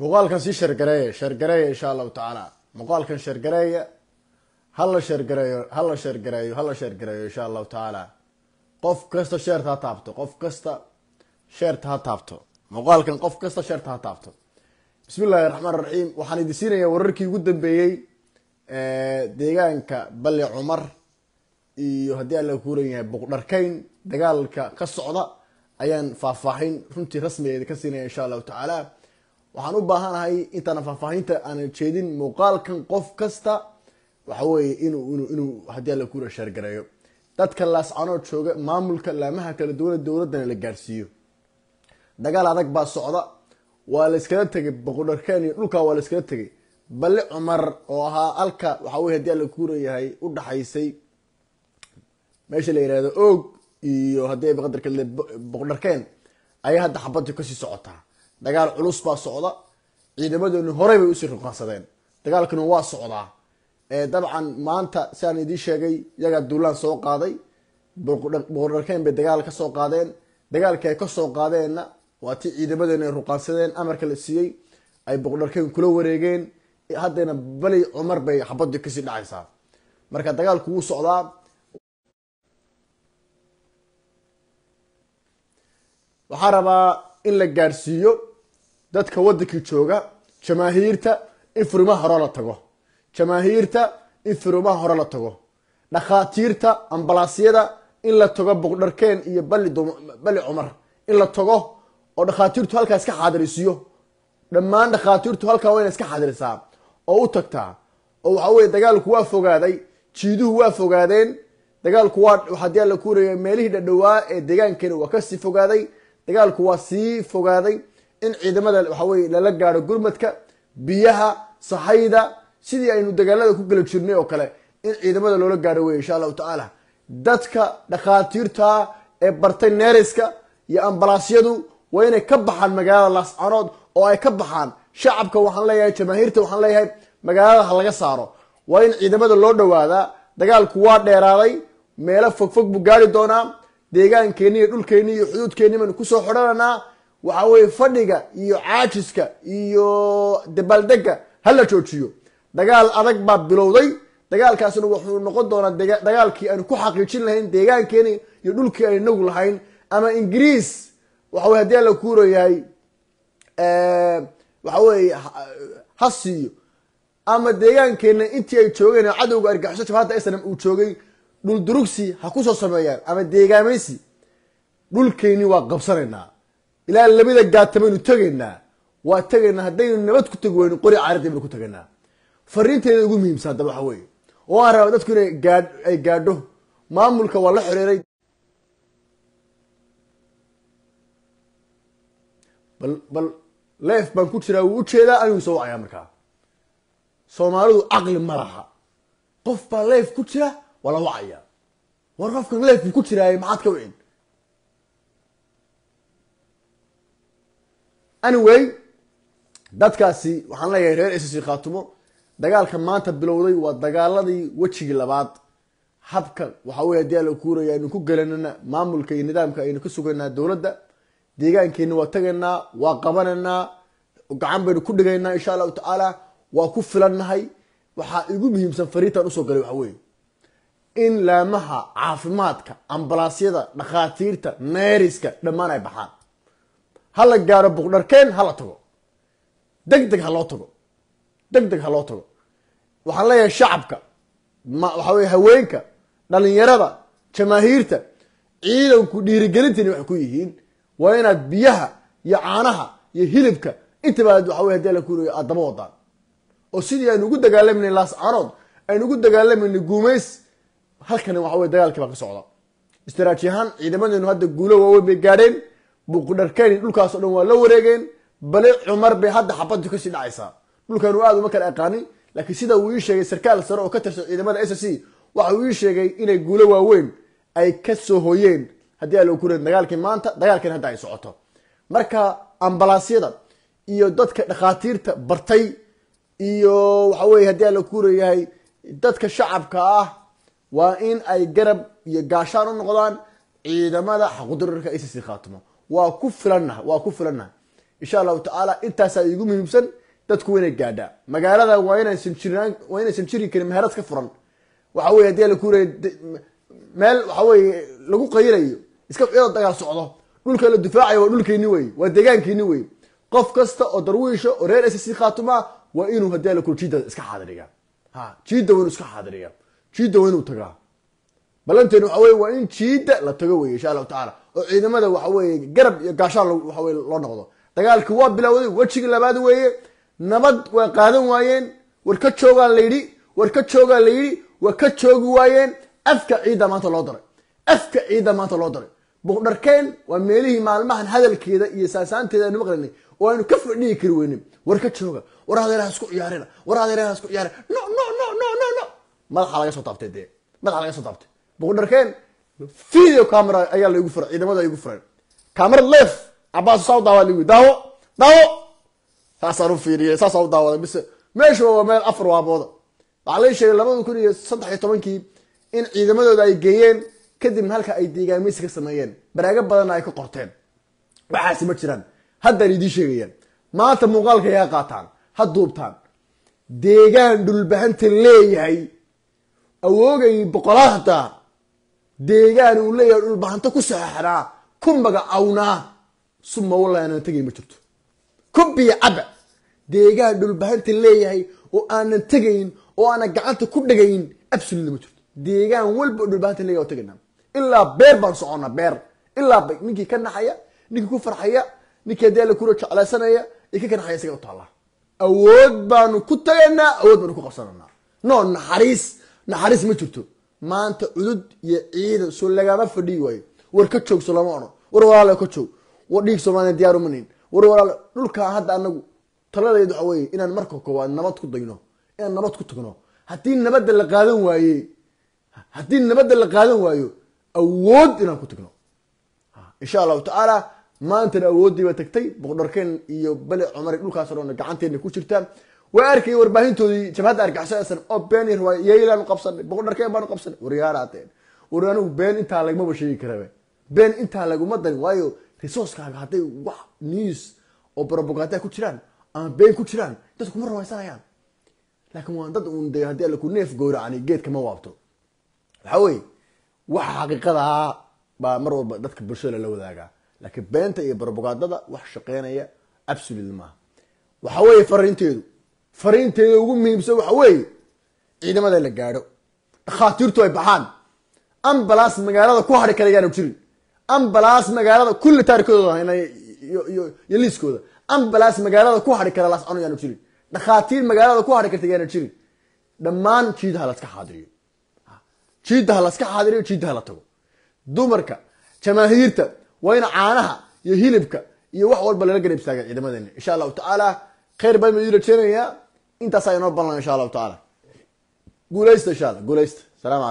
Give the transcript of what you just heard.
muuqaalkan sii shargareeya shargareeya insha allahu tacaala muuqaalkan sheergareeya hala shargareeyo hala sheergareeyo hala shargareeyo insha allahu tacaala qof kasta sheerta ha taabto qof kasta sheerta ha taabto muuqaalkan qof kasta sheerta ha taabto bismi illaahi raxmaan raxiim waxaan idin siinayaa wararkii ugu dambeeyey deegaanka bale cumar iyo haddii alla kuu leeyahay buqdharkayn dagaalka ka socda ayaan faahfaaxin runtii rasmigeeda ka siinaya insha allahu tacaala waxaan u baahanahay intaana faahfaahinta aana jeedin muuqaalkan qof kasta waxaweye inuu hadii alla kula shaargareeyo dadka laascanoo jooga maamulka laamaha kala duwan dowladana la gaadhsiiyo dagaal adag baa socda waa layskala tegay boqodharkan iyo dhulkaa waa layskala tegay bali cumar oo ahaa alka waxaweye hadii alla kuurayahay udhaxaysay meesha la yihahdo oog iyo hadii ay baqadarka boqodharkeen ayaa hadda xabadii kasii socotaa dagaal culus baa socda ciidamadoodna horey bay usii ruqaansadeen dagaalkuna waa socdaa dabcan maanta siaan idiin sheegay yagaa duulaan soo qaaday boqordharkeyn bay dagaal ka soo qaadeen dagaalkii ay kasoo qaadeenna waa tii ciidamadeena ay ruqaansadeen amarka la siiyey ay boqordharkeyn kula wareegeen haddana bali cumar bay xabadii kasii dhacaysaa marka dagaalku wuu socdaa waxaa rabaa in la gaarsiiyo dadka wadankii jooga jamaahiirta in furimaha hore la tago jamaahiirta in furimaha hore la tago dhakhaatiirta ambalaasyada in la tago buqdharkeen iyo bali cumar in la tago oo dhakhaatiirtu halkaa iska xaadirisiyo dhammaan dhakhaatiirtu halkaa wayna iska xadirisaa oo u tagtaa oo waxaa weye dagaalku waa fogaaday jiiduhu waa fogaadeen dagaalku waaadii alla ku wareega meelihii dhadhowaa ee deegaankani waa kasii fogaaday dagaalku waa sii fogaaday in ciidamada waxa weye lala gaaro gurmadka biyaha sahayda sidii aynu dagaalada ku gala jirnay oo kale in ciidamada loola gaaro wey insha allahu tacaala dadka dhakhaatiirta ee bartay neeriska iyo ambalaasyadu waa inay ka baxaan magaalada laascanood oo ay ka baxaan shacabka waxaan leeyahay jamaahiirta waxaan leeyahay magaalada ha laga saaro waa in ciidamada loo dhawaadaa dagaalku waa dheeraaday meelo fogfog buu gaari doonaa deegaankeeni iyo dhulkeeni iyo xuduudkeeni baynu kusoo xidhananaa waxa weye fadhiga iyo caajiska iyo dabaaldega hala joojiyo dagaal adag baa bilowday dagaalkaasna wuxuu noqon doonaa dagaalkii aynu ku xaqiijin lahayn deegaankeena iyo dhulkii aynu nagu lahayn ama ingiriis waxa wey haddii alla yahay waxa weye ha siiyo ama deegaankeena intii ay joogeen oo cadowga argixisho jabhadda islam uu joogay dhuldurugsi ha kusoo sameeyaan ama deegaamaysi dhulkeeni waa qabsanaynaa ilaa labada gaatamaynu tegaynaa waa tegaynaa haddaynu nabad ku tegi weyno qori caarida baynu ku tegaynaa fariinteeda ugu muhiimsan hadaba waxa weeye oo aan dadku inay gaad ay gaadho maamulka waa la xiriiray bal bal leef baan ku jiraa wuu ujeedaa anigu soo wacayaa markaa soomaalidu caqli ma laha qof baa leef ku jira waa la wacayaa war qofkan leef buu ku jiraaye maxaad ka wicid anyway dadkaasi waxaan leeyahay reer ssc khaatumo dagaalka maanta bilowday waa dagaaladii wejigii labaad habka waxaa wey hadii alla kuuraya aynu ku gelanana maamulka iyo nidaamka aynu ka sugaynaa dowladda deegaankeena waa tagaynaa waa qabanaynaa gacan baynu ku dhigaynaa insha allahu tacaala waa ku filannahay waxaa igu muhiimsan fariintan usoo galay waxa weye in laamaha caafimaadka ambalaasyada dhakhaatiirta meeriska dhammaan ay baxaan hala gaaro buqdharkeen hala tago deg deg haloo tago deg deg haloo tago waxaan leeyahay shacabka ma weye haweenka dhalinyarada jamaahiirta ciidanku dhiirigelintiina waxay ku yihiin waa inaad biyaha iyo caanaha iyo hilibka intaba aad waxa wey hadii ala kuulayo daba wadaan oo sidii aynu ugu dagaalaminay laascaanood aynu ugu dagaalaminay guumays halkani waxa wey dagaalkii baa ka socda istaraatiyahaan ciidamadenu hadda guulo waaweyn bay gaadheen buuqdharkeni dhulkaaso dhan waa la wareegeen bale cumar bay hadda xabaddu kasii dhacaysaa dhulkan uu aada uma kala aqaanin laakiin sida uu ii sheegay sarkaal sare oo ka tirsan ciidamada s c waxa uu ii sheegay inay guulo waaweyn ay ka soo hoyeen haddii aa looguray dagaalkii maanta dagaalkan hadda ay socoto marka ambalaasyada iyo dadka dhakhaatiirta bartay iyo waxa weye haddii aan la kuurayahay dadka shacabka ah waa in ay garab iyo gaashaan u noqdaan ciidamada xaqudurarka issi khaatimo waa ku filannaha waa ku filannaha insha allahu tacaala intaasaa igu muhiimsan dadku wayna gaadhaa magaalada waa inaysan jiraan waa inaysan jiri karin meherad ka furan waxa weye haddii kuuray meel waxa weye lagu qayrayo iska cidoo dagaal socdo dhulka la difaacayo waa dhulkeyni wey waa deegaankeeni wey qof kasta oo darwiisha oo reer sc khaatumaa waa inuu hadii lakule jidda iska xaadiriyaa ha jidda waa inuu iska xaadiriyaa jiidda waa inuu tagaa balanteenu waxa weye waa in jiida la tago weye insha allahu tacaala oo ciidamada waxa weye garab iyo gaashaan waxa weye loo noqdo dagaalkii waa bilowday wejiga labaad weeye nabad waa qaadan waayeen war ka joogaa la yidhi war ka joogaa la yidhi waa ka joogi waayeen afka ciidda maanta loo daray afka ciidda maanta loo daray buqdharkeen waa meelihii maalmahan hadalkeeda iyo saasaanteeda aynu maqlanay oo aynu ka fadhihi kari weynin war ka jooga war adeeraha isku ciyaarina war adeeraha isku ciyaarina no no no no no no madaxa laga soo taabtay dee madaxa laga soo taabtay budarkeen video camera ayaa lagu furay ciidamada igu furay camera lef cabbaas saa u daawa ligu daawo daawo saasaan u fiiriyay saasaan u daawaday mise meeshu waa meel afar waabooda waxaa lai sheegay labada kun iyo saddex iyo tobankii in ciidamadooda ay geeyeen kadibna halka ay deegaameysi ka sameeyeen baraago badanna ay ka qorteen waxaasi ma jiraan haddaan idiin sheegayaan maanta muuqaalka yaa qaataan ha duubtaan deegaan dhulbahanta leeyahay awoogay boqolaal deegaan uu leeyahay dhulbahanto ku saxaxnaa ku magacawnaa suma wallaahi aanan tegayn ma jirto kubiya caba deegaan dhulbahanta leeyahay oo aanan tegayn oo aana gacanta ku dhagayn absolutely ma jirto deegaan walba oo dhulbahanta leeyahay oo ilaa beer baan soconnaa beer ilaa ninkii ka naxaya ninkii ku farxaya ninkii haddii alla kula jeclaysanaya iyo ka kanaxaya isaga u awood baanu ku tagaynaa awood baanu ku qabsananaa no naxariis naxariis ma jirto maanta cudud iyo ciida soo lagama fadhii waayo war ka joogso lama odhan war walaalo ka joog war dhiig soomaliya diyaarumanin war walaalo dhulka hadda anagu taladeed waxa weye inaan marka koowaad nabad ku dayno inaan nabad ku tagno haddii nabadda la qaadan waaye haddii nabadda la qaadan waayo awood inaan ku tagno ah, insha allahu tacaala maantana awooddii baa tagtay boqdharkeen iyo bale cumar dhulkaas o gacanteena ku jirtaan waa arkay warbaahintoodii jabhadda argixisadasan oo been yeelan qabsanay boqodharkeen baan qabsanay waryaaraadeen war anigu been intaa lagmaba sheegi karaba been intaa laguma darin waayo resourcekaaga hadday wax news oo barobogada ku jiraan ama been ku jiraan dad kuma rumaysanayaan laakiin waa dad uun de haddii laku neef gowracani geedka ma waabto waxaa weye waxa xaqiiqadaa ah baa mar walba dadka bulshada lala wadaagaa laakiin beenta iyo barobogandada wax shaqeynaya absolut maaha waxaa weye fariinteedu fariinteeda ugu muhiimsan waxa weeye ciidamada la gaadho dhakhaatiirtu ay baxaan ambalas magaalada ku hari kara jirin ambalas magaalada kulli taarikooda iyo liiskooda ambalas magaalada ku hari kara lascano yaanu jirin dhakhaatiir magaalada ku hari karta yaanu jirin dhammaan jiidaha laska xaadiriyo jiidaha laska xaadiriyo jiidaha la tago dumarka jamaahiirta waa in caanaha iyo hilibka iyo wax walba lala garab istaaga ciidamadeenna insha allahu tacaala kheyr baan idin rajeynayaa intaasaa inoo ballan insha allahu tacaala guuleysta insha alla guuleysta salaam